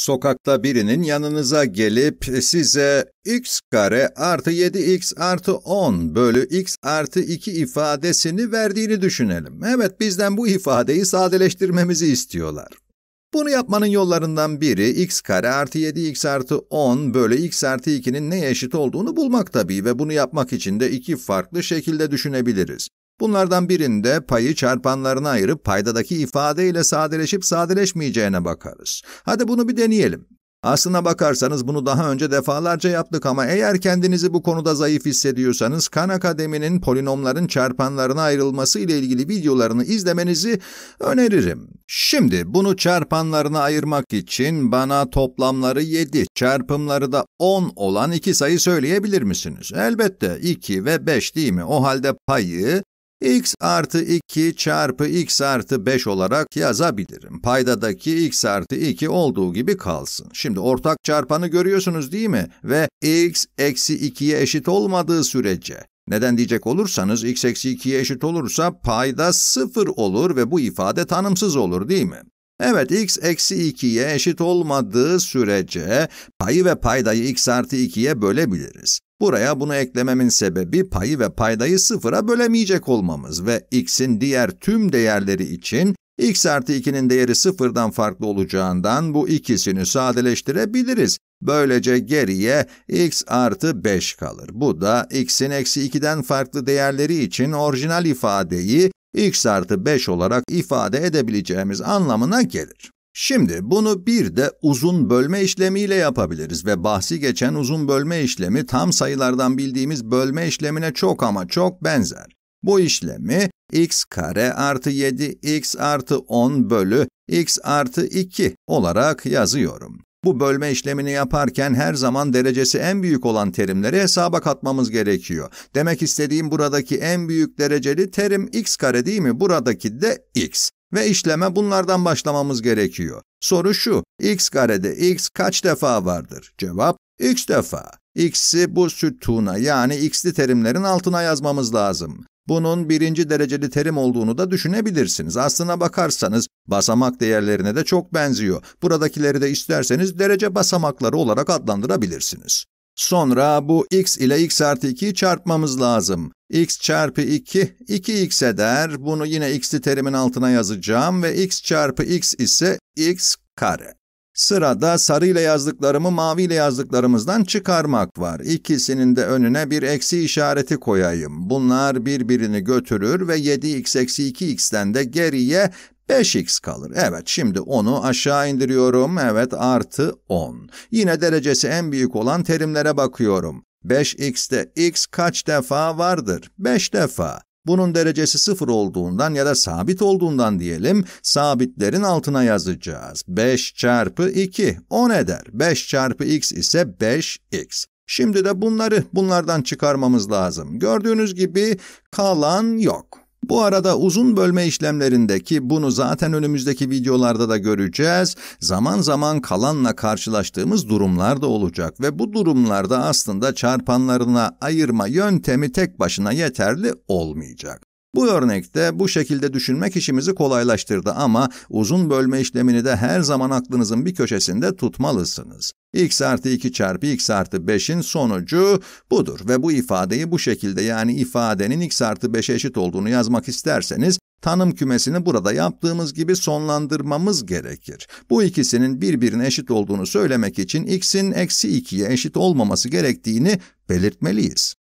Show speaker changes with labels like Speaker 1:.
Speaker 1: Sokakta birinin yanınıza gelip size x kare artı 7x artı 10 bölü x artı 2 ifadesini verdiğini düşünelim. Evet bizden bu ifadeyi sadeleştirmemizi istiyorlar. Bunu yapmanın yollarından biri x kare artı 7x artı 10 bölü x artı 2'nin neye eşit olduğunu bulmak tabii ve bunu yapmak için de iki farklı şekilde düşünebiliriz. Bunlardan birinde payı çarpanlarına ayırıp paydadaki ifadeyle sadeleşip sadeleşmeyeceğine bakarız. Hadi bunu bir deneyelim. Aslına bakarsanız bunu daha önce defalarca yaptık ama eğer kendinizi bu konuda zayıf hissediyorsanız Khan Akademi'nin polinomların çarpanlarına ayrılması ile ilgili videolarını izlemenizi öneririm. Şimdi bunu çarpanlarına ayırmak için bana toplamları 7, çarpımları da 10 olan iki sayı söyleyebilir misiniz? Elbette 2 ve 5 değil mi? O halde payı x artı 2 çarpı x artı 5 olarak yazabilirim. Paydadaki x artı 2 olduğu gibi kalsın. Şimdi ortak çarpanı görüyorsunuz değil mi? Ve x eksi 2'ye eşit olmadığı sürece. Neden diyecek olursanız x eksi 2'ye eşit olursa payda 0 olur ve bu ifade tanımsız olur değil mi? Evet, x eksi 2'ye eşit olmadığı sürece payı ve paydayı x artı 2'ye bölebiliriz. Buraya bunu eklememin sebebi payı ve paydayı sıfıra bölemeyecek olmamız ve x'in diğer tüm değerleri için x artı 2'nin değeri sıfırdan farklı olacağından bu ikisini sadeleştirebiliriz. Böylece geriye x artı 5 kalır. Bu da x'in eksi 2'den farklı değerleri için orijinal ifadeyi x artı 5 olarak ifade edebileceğimiz anlamına gelir. Şimdi bunu bir de uzun bölme işlemiyle yapabiliriz ve bahsi geçen uzun bölme işlemi tam sayılardan bildiğimiz bölme işlemine çok ama çok benzer. Bu işlemi x kare artı 7 x artı 10 bölü x artı 2 olarak yazıyorum. Bu bölme işlemini yaparken her zaman derecesi en büyük olan terimleri hesaba katmamız gerekiyor. Demek istediğim buradaki en büyük dereceli terim x kare değil mi? Buradaki de x ve işleme bunlardan başlamamız gerekiyor. Soru şu, x karede x kaç defa vardır? Cevap, x defa. x'i bu sütuna yani x'li terimlerin altına yazmamız lazım. Bunun birinci dereceli terim olduğunu da düşünebilirsiniz. Aslına bakarsanız basamak değerlerine de çok benziyor. Buradakileri de isterseniz derece basamakları olarak adlandırabilirsiniz. Sonra bu x ile x artı 2'yi çarpmamız lazım. x çarpı 2, 2x eder. Bunu yine x'li terimin altına yazacağım ve x çarpı x ise x kare. Sırada sarı ile yazdıklarımı mavi ile yazdıklarımızdan çıkarmak var. İkisinin de önüne bir eksi işareti koyayım. Bunlar birbirini götürür ve 7x eksi 2x'ten de geriye 5x kalır. Evet şimdi onu aşağı indiriyorum. Evet artı 10. Yine derecesi en büyük olan terimlere bakıyorum. 5x'te x kaç defa vardır? 5 defa. Bunun derecesi sıfır olduğundan ya da sabit olduğundan diyelim, sabitlerin altına yazacağız. 5 çarpı 2, 10 eder. 5 çarpı x ise 5x. Şimdi de bunları bunlardan çıkarmamız lazım. Gördüğünüz gibi kalan yok. Bu arada uzun bölme işlemlerindeki bunu zaten önümüzdeki videolarda da göreceğiz. Zaman zaman kalanla karşılaştığımız durumlar da olacak ve bu durumlarda aslında çarpanlarına ayırma yöntemi tek başına yeterli olmayacak. Bu örnekte bu şekilde düşünmek işimizi kolaylaştırdı ama uzun bölme işlemini de her zaman aklınızın bir köşesinde tutmalısınız. x artı 2 çarpı x artı 5'in sonucu budur ve bu ifadeyi bu şekilde yani ifadenin x artı 5'e eşit olduğunu yazmak isterseniz tanım kümesini burada yaptığımız gibi sonlandırmamız gerekir. Bu ikisinin birbirine eşit olduğunu söylemek için x'in eksi 2'ye eşit olmaması gerektiğini belirtmeliyiz.